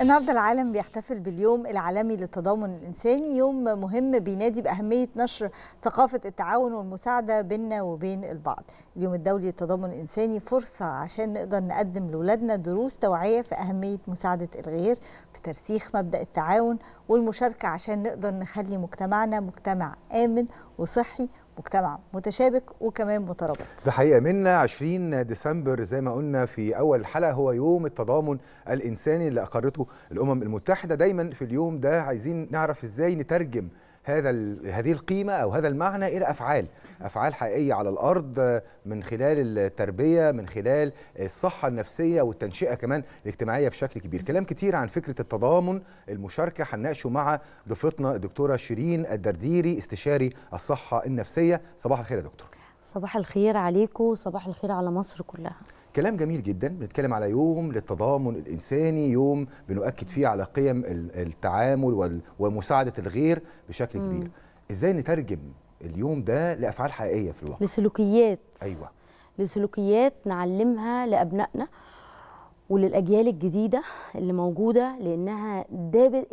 النهارده العالم بيحتفل باليوم العالمي للتضامن الانساني يوم مهم بينادي باهميه نشر ثقافه التعاون والمساعده بيننا وبين البعض اليوم الدولي للتضامن الانساني فرصه عشان نقدر نقدم لاولادنا دروس توعيه في اهميه مساعده الغير في ترسيخ مبدا التعاون والمشاركه عشان نقدر نخلي مجتمعنا مجتمع امن وصحي مجتمع متشابك وكمان مترابط ده حقيقة منا 20 ديسمبر زي ما قلنا في أول حلقة هو يوم التضامن الإنساني اللي أقرته الأمم المتحدة دايما في اليوم ده عايزين نعرف إزاي نترجم هذا هذه القيمه او هذا المعنى الى افعال افعال حقيقيه على الارض من خلال التربيه من خلال الصحه النفسيه والتنشئه كمان الاجتماعيه بشكل كبير كلام كتير عن فكره التضامن المشاركه هنناقشه مع ضيفتنا الدكتوره شيرين الدرديري استشاري الصحه النفسيه صباح الخير يا دكتور صباح الخير عليكم صباح الخير على مصر كلها كلام جميل جدا بنتكلم على يوم للتضامن الانساني يوم بنؤكد فيه على قيم التعامل ومساعده الغير بشكل مم. كبير ازاي نترجم اليوم ده لافعال حقيقيه في الواقع لسلوكيات ايوه لسلوكيات نعلمها لابنائنا وللاجيال الجديده اللي موجوده لانها ده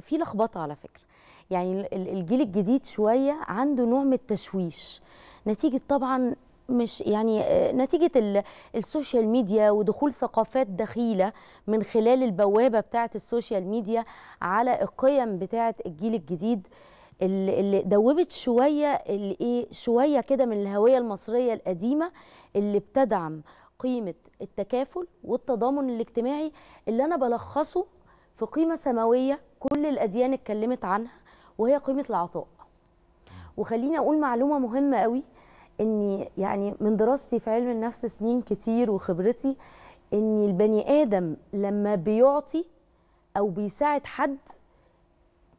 في لخبطه على فكره يعني الجيل الجديد شويه عنده نوع من التشويش نتيجه طبعا مش يعني آه، نتيجة السوشيال ميديا ودخول ثقافات دخيلة من خلال البوابة بتاعة السوشيال ميديا على القيم بتاعة الجيل الجديد اللي دوبت شوية اللي إيه شوية كده من الهوية المصرية القديمة اللي بتدعم قيمة التكافل والتضامن الاجتماعي اللي أنا بلخصه في قيمة سماوية كل الأديان اتكلمت عنها وهي قيمة العطاء وخليني أقول معلومة مهمة قوي اني يعني من دراستي في علم النفس سنين كتير وخبرتي ان البني ادم لما بيعطي او بيساعد حد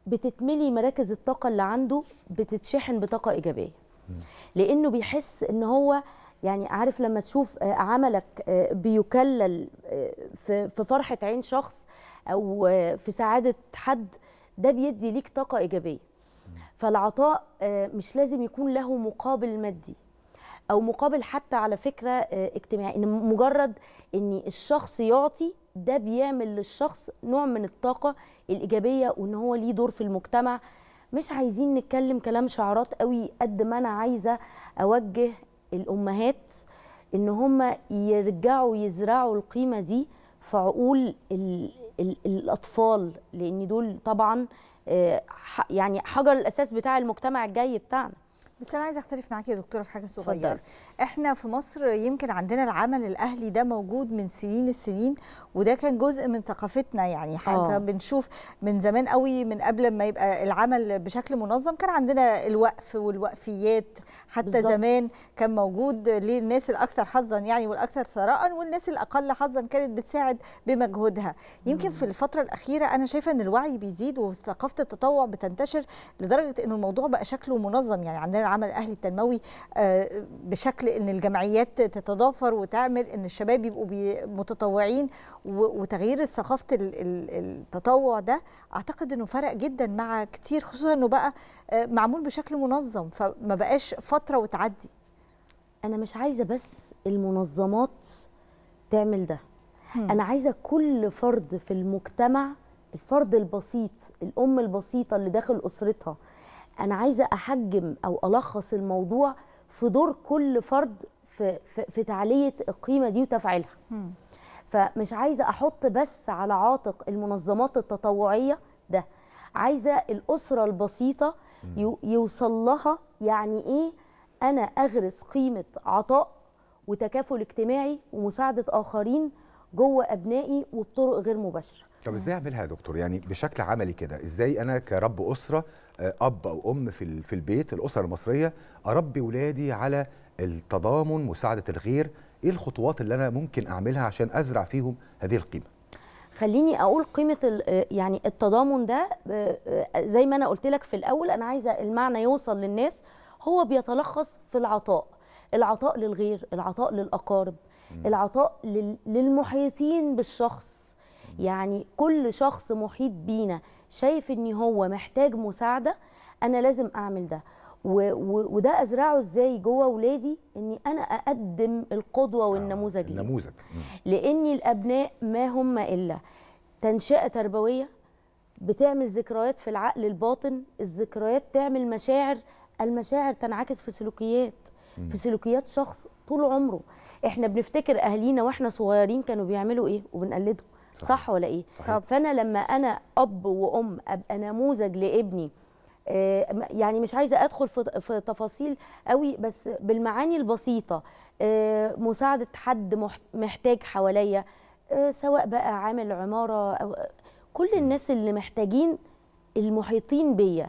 بتتملي مراكز الطاقه اللي عنده بتتشحن بطاقه ايجابيه لانه بيحس ان هو يعني عارف لما تشوف آه، عملك آه، بيكلل آه، في فرحه عين شخص او في سعاده حد ده بيدي ليك طاقه ايجابيه فالعطاء مش لازم يكون له مقابل مادي او مقابل حتى على فكره آه، اجتماعي ان مجرد ان الشخص يعطي ده بيعمل للشخص نوع من الطاقه الايجابيه وان هو ليه دور في المجتمع مش عايزين نتكلم كلام شعارات قوي قد ما انا عايزه اوجه الامهات ان هم يرجعوا يزرعوا القيمه دي في عقول الاطفال لان دول طبعا آه، يعني حجر الاساس بتاع المجتمع الجاي بتاعنا بس انا عايزه اختلف معاكي يا دكتوره في حاجه صغيره احنا في مصر يمكن عندنا العمل الاهلي ده موجود من سنين السنين وده كان جزء من ثقافتنا يعني حتى أوه. بنشوف من زمان قوي من قبل ما يبقى العمل بشكل منظم كان عندنا الوقف والوقفيات حتى بالزبط. زمان كان موجود للناس الاكثر حظا يعني والاكثر ثراء والناس الاقل حظا كانت بتساعد بمجهودها يمكن في الفتره الاخيره انا شايفه ان الوعي بيزيد وثقافه التطوع بتنتشر لدرجه ان الموضوع بقى شكله منظم يعني عندنا العمل الاهلي التنموي آه، بشكل ان الجمعيات تتضافر وتعمل ان الشباب يبقوا متطوعين وتغيير ثقافه التطوع ده اعتقد انه فرق جدا مع كتير خصوصا انه بقى آه، معمول بشكل منظم فما بقاش فتره وتعدي انا مش عايزه بس المنظمات تعمل ده هم. انا عايزه كل فرد في المجتمع الفرد البسيط الام البسيطه اللي داخل اسرتها انا عايزه احجم او الخص الموضوع في دور كل فرد في في, في تعليه القيمه دي وتفعيلها فمش عايزه احط بس على عاتق المنظمات التطوعيه ده عايزه الاسره البسيطه يوصل لها يعني ايه انا اغرس قيمه عطاء وتكافل اجتماعي ومساعده اخرين جوه ابنائي وبطرق غير مباشره طب ازاي اعملها يا دكتور يعني بشكل عملي كده ازاي انا كرب اسره آه، اب او ام في في البيت الاسر المصريه اربي ولادي على التضامن مساعده الغير ايه الخطوات اللي انا ممكن اعملها عشان ازرع فيهم هذه القيمه خليني اقول قيمه آه، يعني التضامن ده آه، زي ما انا قلت لك في الاول انا عايزه المعنى يوصل للناس هو بيتلخص في العطاء العطاء للغير العطاء للاقارب العطاء للمحيطين بالشخص يعني كل شخص محيط بينا شايف ان هو محتاج مساعده انا لازم اعمل ده و و وده ازرعه ازاي جوه ولادي اني انا اقدم القدوه والنموذج آه، النموذج لان الابناء ما هم الا تنشئه تربويه بتعمل ذكريات في العقل الباطن الذكريات تعمل مشاعر المشاعر تنعكس في سلوكيات في سلوكيات شخص طول عمره احنا بنفتكر اهالينا واحنا صغيرين كانوا بيعملوا ايه وبنقلدهم صح, صح ولا ايه طب فانا لما انا اب وام ابقى نموذج لابني آه، يعني مش عايزه ادخل في تفاصيل قوي بس بالمعاني البسيطه آه، مساعده حد محتاج حواليا آه، سواء بقى عامل عماره او كل الناس اللي محتاجين المحيطين بيا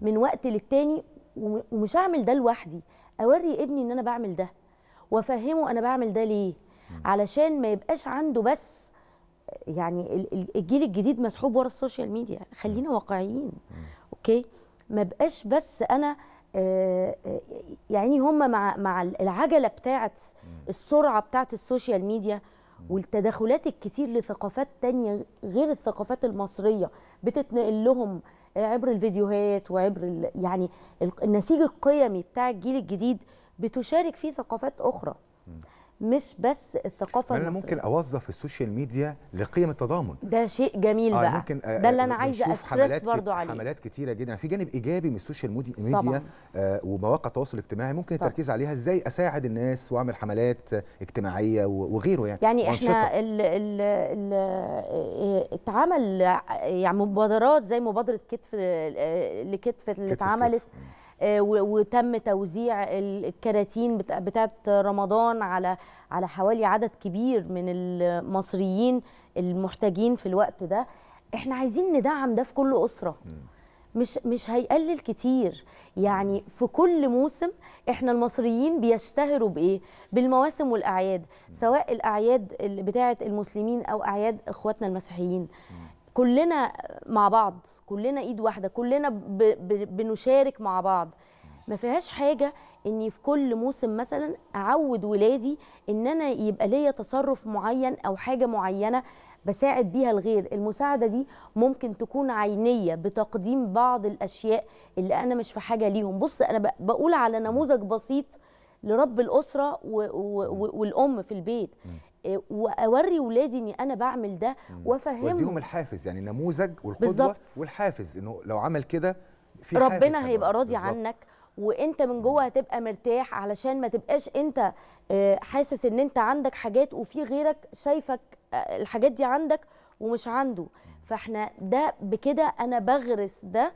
من وقت للتاني ومش هعمل ده لوحدي اوري ابني ان انا بعمل ده وافهمه انا بعمل ده ليه علشان ما يبقاش عنده بس يعني الجيل الجديد مسحوب ورا السوشيال ميديا خلينا واقعيين اوكي ما بقاش بس انا آه، آه، يعني هم مع مع العجله بتاعه السرعه بتاعه السوشيال ميديا والتدخلات الكتير لثقافات تانية غير الثقافات المصرية بتتنقل لهم آه، عبر الفيديوهات وعبر يعني النسيج القيمي بتاع الجيل الجديد بتشارك فيه ثقافات أخرى مش بس الثقافه المصريه انا ممكن اوظف السوشيال ميديا لقيم التضامن ده شيء جميل آه بقى ممكن آه ده اللي انا عايزه استرس برضو عليه حملات كتيره جدا في جانب ايجابي من السوشيال ميديا طبعا. آه ومواقع التواصل الاجتماعي ممكن طبعا. التركيز عليها ازاي اساعد الناس واعمل حملات اجتماعيه وغيره يعني يعني وانشطة. احنا ال ال ال آه، اتعمل آه، يعني مبادرات زي مبادره كتف آه، لكتف اللي اتعملت كتف. آه، وتم توزيع الكراتين بتاعت رمضان على على حوالي عدد كبير من المصريين المحتاجين في الوقت ده احنا عايزين ندعم ده في كل اسره مش مش هيقلل كتير يعني في كل موسم احنا المصريين بيشتهروا بايه بالمواسم والاعياد سواء الاعياد بتاعه المسلمين او اعياد اخواتنا المسيحيين كلنا مع بعض كلنا ايد واحده كلنا ب... ب... بنشارك مع بعض ما فيهاش حاجه اني في كل موسم مثلا اعود ولادي ان انا يبقى ليا تصرف معين او حاجه معينه بساعد بيها الغير المساعده دي ممكن تكون عينيه بتقديم بعض الاشياء اللي انا مش في حاجه ليهم بص انا بقول على نموذج بسيط لرب الاسره و... و... والام في البيت آه، واوري ولادي اني انا بعمل ده وافهمهم واديهم الحافز يعني نموذج والقدوه بالزبط. والحافز انه لو عمل كده في ربنا هيبقى راضي عنك وانت من جوه هتبقى مرتاح علشان ما تبقاش انت آه، حاسس ان انت عندك حاجات وفي غيرك شايفك آه، الحاجات دي عندك ومش عنده فاحنا ده بكده انا بغرس ده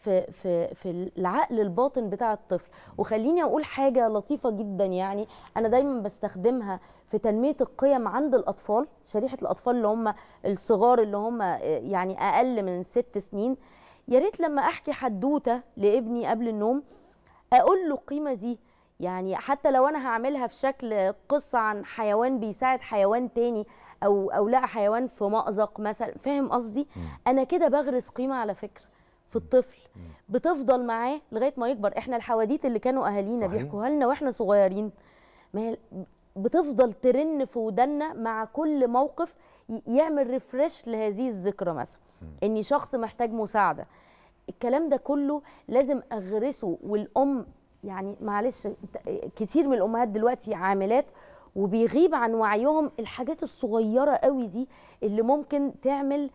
في في في العقل الباطن بتاع الطفل وخليني اقول حاجه لطيفه جدا يعني انا دايما بستخدمها في تنميه القيم عند الاطفال شريحه الاطفال اللي هم الصغار اللي هم يعني اقل من ست سنين يا ريت لما احكي حدوته لابني قبل النوم اقول له القيمه دي يعني حتى لو انا هعملها في شكل قصه عن حيوان بيساعد حيوان تاني او او لقى حيوان في مأزق مثلا فاهم قصدي انا كده بغرس قيمه على فكره في الطفل بتفضل معاه لغايه ما يكبر احنا الحواديت اللي كانوا اهالينا بيحكوها لنا واحنا صغيرين ما بتفضل ترن في ودنا مع كل موقف يعمل ريفرش لهذه الذكرى مثلا اني شخص محتاج مساعده الكلام ده كله لازم اغرسه والام يعني معلش كتير من الامهات دلوقتي عاملات وبيغيب عن وعيهم الحاجات الصغيره قوي دي اللي ممكن تعمل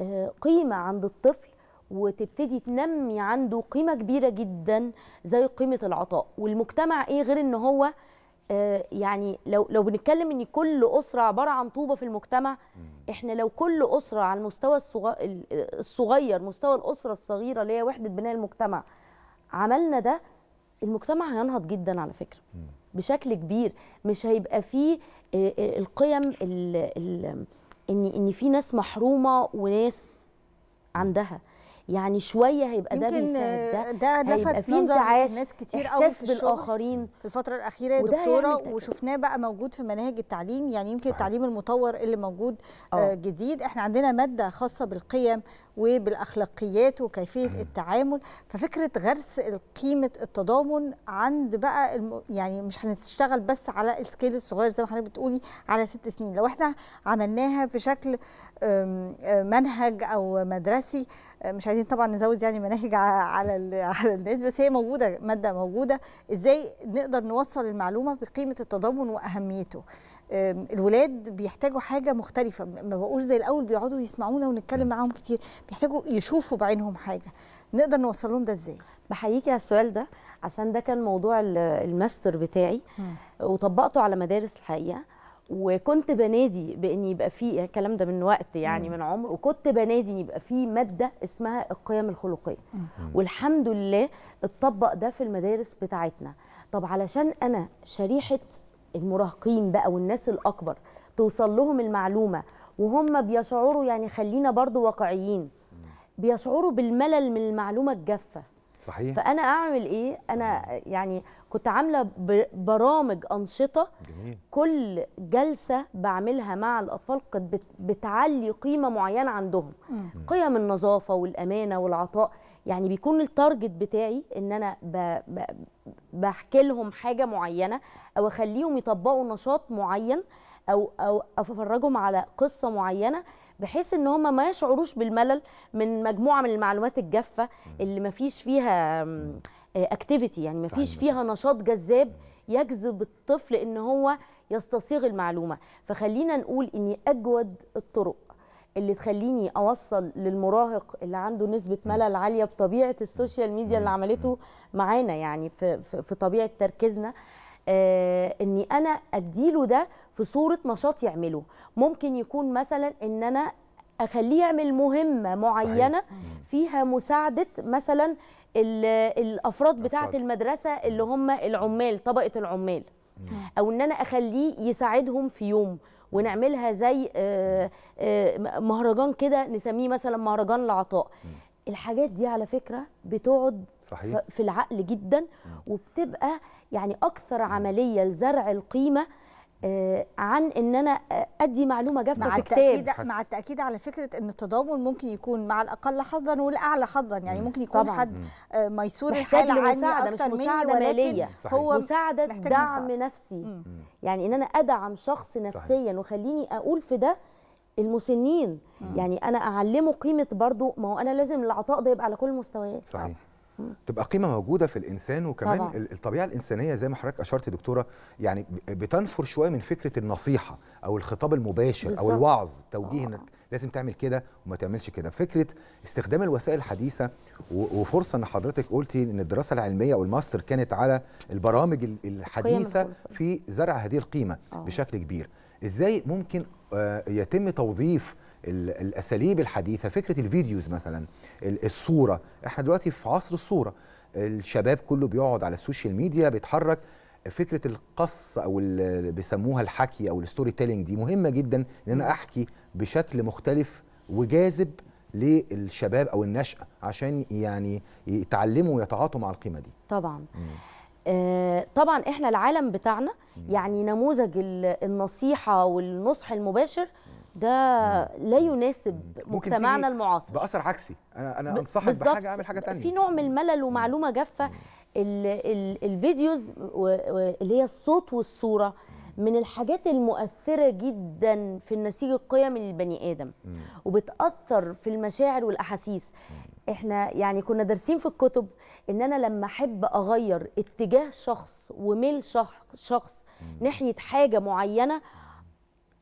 آه، قيمه عند الطفل وتبتدي تنمي عنده قيمة كبيرة جدا زي قيمة العطاء والمجتمع ايه غير ان هو آه يعني لو لو بنتكلم ان كل اسره عباره عن طوبه في المجتمع احنا لو كل اسره على المستوى الصغير مستوى الاسره الصغيره اللي هي وحده بناء المجتمع عملنا ده المجتمع هينهض جدا على فكره بشكل كبير مش هيبقى فيه آه، آه، القيم ان ان في ناس محرومه وناس عندها يعني شويه هيبقى ده بيساعد ده لفت نظر ناس كتير قوي في بالاخرين في الفتره الاخيره يا دكتوره وشفناه بقى موجود في مناهج التعليم يعني يمكن التعليم المطور اللي موجود آه،, آه جديد احنا عندنا ماده خاصه بالقيم وبالاخلاقيات وكيفيه مم. التعامل ففكره غرس قيمه التضامن عند بقى الم... يعني مش هنشتغل بس على السكيل الصغير زي ما حضرتك بتقولي على ست سنين لو احنا عملناها في شكل آه، منهج او مدرسي آه، مش عايزين طبعا نزود يعني مناهج على على الناس بس هي موجوده ماده موجوده ازاي نقدر نوصل المعلومه بقيمه التضامن واهميته الولاد بيحتاجوا حاجه مختلفه ما بقوش زي الاول بيقعدوا يسمعونا ونتكلم معاهم كتير بيحتاجوا يشوفوا بعينهم حاجه نقدر نوصل لهم ده ازاي بحييكي على السؤال ده عشان ده كان موضوع الماستر بتاعي وطبقته على مدارس الحقيقه وكنت بنادي بان يبقى في الكلام ده من وقت يعني من عمر وكنت بنادي ان يبقى في ماده اسمها القيم الخلقيه والحمد لله اتطبق ده في المدارس بتاعتنا طب علشان انا شريحه المراهقين بقى والناس الأكبر توصل لهم المعلومة وهم بيشعروا يعني خلينا برضو واقعيين بيشعروا بالملل من المعلومة الجافة صحيح فأنا أعمل إيه؟ أنا يعني كنت عامله برامج انشطه جميل. كل جلسه بعملها مع الاطفال كانت بتعلي قيمه معينه عندهم مم. قيم النظافه والامانه والعطاء يعني بيكون التارجت بتاعي ان انا ب... ب... بحكي لهم حاجه معينه او اخليهم يطبقوا نشاط معين او او افرجهم على قصه معينه بحيث ان هم ما يشعروش بالملل من مجموعه من المعلومات الجافه اللي ما فيش فيها اكتيفيتي آه، يعني ما فيش فيها نشاط جذاب يجذب الطفل ان هو يستصيغ المعلومه فخلينا نقول ان اجود الطرق اللي تخليني اوصل للمراهق اللي عنده نسبه ملل عاليه بطبيعه السوشيال ميديا اللي عملته معانا يعني في في طبيعه تركيزنا آه اني انا اديله ده في صوره نشاط يعمله ممكن يكون مثلا ان انا اخليه يعمل مهمه معينه صحيح. فيها مساعده مثلا الافراد بتاعه المدرسه اللي هم العمال طبقه العمال او ان انا اخليه يساعدهم في يوم ونعملها زي آه، آه، مهرجان كده نسميه مثلا مهرجان العطاء الحاجات دي على فكره بتقعد صحيح. في العقل جدا وبتبقى يعني اكثر عمليه لزرع القيمه آه، عن ان انا ادي معلومه جافه مع في التأكيد كتاب مع التاكيد على فكره ان التضامن ممكن يكون مع الاقل حظا والاعلى حظا يعني ممكن يكون طبعا. حد آه، ميسور الحال عني اكتر مش مساعده مني ماليه هو مساعده دعم مساعدة. نفسي مم. يعني ان انا ادعم شخص نفسيا وخليني اقول في ده المسنين مم. يعني انا اعلمه قيمه برضو ما هو انا لازم العطاء ده يبقى على كل المستويات صحيح تبقى قيمه موجوده في الانسان وكمان طبعا. الطبيعه الانسانيه زي ما حضرتك اشرت يا دكتوره يعني بتنفر شويه من فكره النصيحه او الخطاب المباشر بالزبط. او الوعظ توجيه آه. انك لازم تعمل كده وما تعملش كده فكره استخدام الوسائل الحديثه وفرصه ان حضرتك قلتي ان الدراسه العلميه او الماستر كانت على البرامج الحديثه في زرع هذه القيمه أوه. بشكل كبير ازاي ممكن آه، يتم توظيف الاساليب الحديثه فكره الفيديوز مثلا الصوره احنا دلوقتي في عصر الصوره الشباب كله بيقعد على السوشيال ميديا بيتحرك فكره القص او اللي بيسموها الحكي او الستوري تيلينج دي مهمه جدا ان انا احكي بشكل مختلف وجاذب للشباب او النشأة عشان يعني يتعلموا ويتعاطوا مع القيمه دي طبعا مم. آه طبعا احنا العالم بتاعنا مم. يعني نموذج النصيحه والنصح المباشر مم. ده لا يناسب مجتمعنا المعاصر باثر عكسي انا انا انصحك بحاجه اعمل حاجه ثانيه في نوع من الملل ومعلومه جافه الفيديوز اللي هي الصوت والصوره من الحاجات المؤثره جدا في النسيج القيمي للبني ادم وبتاثر في المشاعر والاحاسيس احنا يعني كنا دارسين في الكتب ان انا لما احب اغير اتجاه شخص وميل شخص ناحيه حاجه معينه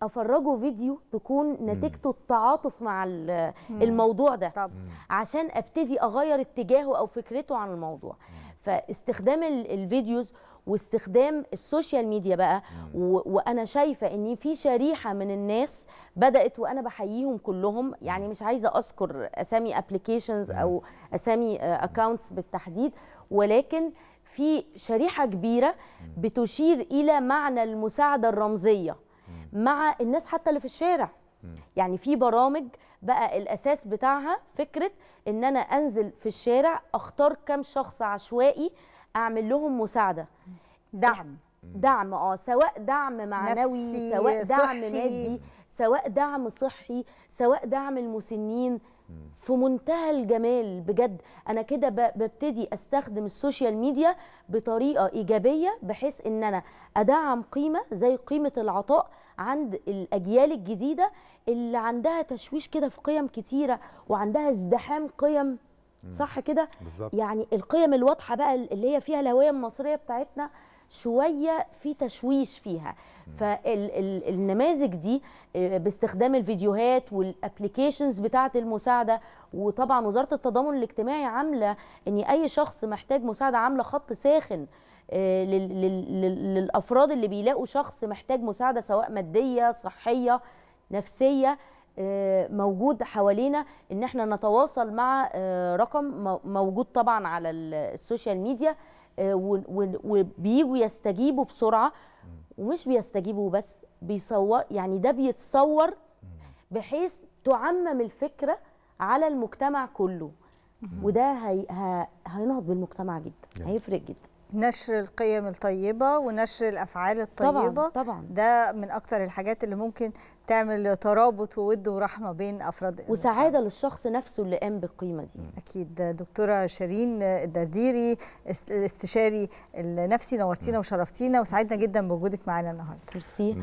افرجه فيديو تكون نتيجته التعاطف مع الموضوع ده طبعا. عشان ابتدي اغير اتجاهه او فكرته عن الموضوع فاستخدام الفيديوز واستخدام السوشيال ميديا بقى وانا شايفه ان في شريحه من الناس بدات وانا بحييهم كلهم يعني مش عايزه اذكر اسامي ابلكيشنز او اسامي اكونتس آه، بالتحديد ولكن في شريحه كبيره بتشير الى معنى المساعده الرمزيه مع الناس حتى اللي في الشارع يعني في برامج بقى الاساس بتاعها فكره ان انا انزل في الشارع اختار كام شخص عشوائي اعمل لهم مساعده دعم دعم اه سواء دعم معنوي سواء دعم مادي سواء دعم صحي سواء دعم المسنين في منتهى الجمال بجد انا كده ببتدي استخدم السوشيال ميديا بطريقه ايجابيه بحيث ان انا ادعم قيمه زي قيمه العطاء عند الاجيال الجديده اللي عندها تشويش كده في قيم كتيره وعندها ازدحام قيم صح كده يعني القيم الواضحه بقى اللي هي فيها الهويه المصريه بتاعتنا شويه في تشويش فيها فالنماذج دي آه، باستخدام الفيديوهات والابلكيشنز بتاعه المساعده وطبعا وزاره التضامن الاجتماعي عامله ان اي شخص محتاج مساعده عامله خط ساخن آه، للافراد اللي بيلاقوا شخص محتاج مساعده سواء ماديه صحيه نفسيه آه، موجود حوالينا ان احنا نتواصل مع رقم موجود طبعا على السوشيال ميديا آه، وبييجوا يستجيبوا بسرعه ومش بيستجيبوا بس بيصور يعني ده بيتصور بحيث تعمم الفكره على المجتمع كله وده هينهض بالمجتمع جدا هيفرق جدا نشر القيم الطيبه ونشر الافعال الطيبه طبعا طبعا ده من اكتر الحاجات اللي ممكن تعمل ترابط وود ورحمه بين افراد وسعاده المجتمع. للشخص نفسه اللي قام بالقيمه دي اكيد دكتوره شيرين الدرديري الاستشاري النفسي نورتينا وشرفتينا وسعدنا جدا بوجودك معانا النهارده ميرسي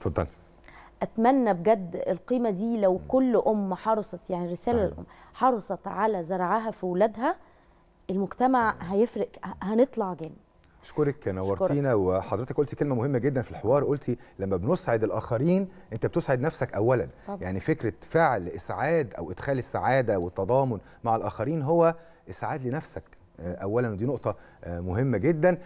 اتفضل اتمنى بجد القيمه دي لو كل ام حرصت يعني رساله طيب. الام حرصت على زرعها في اولادها المجتمع هيفرق هنطلع جامد اشكرك نورتينا وحضرتك قلتي كلمه مهمه جدا في الحوار قلتي لما بنسعد الاخرين انت بتسعد نفسك اولا طبعا. يعني فكره فعل اسعاد او ادخال السعاده والتضامن مع الاخرين هو اسعاد لنفسك آه، اولا ودي نقطه آه، مهمه جدا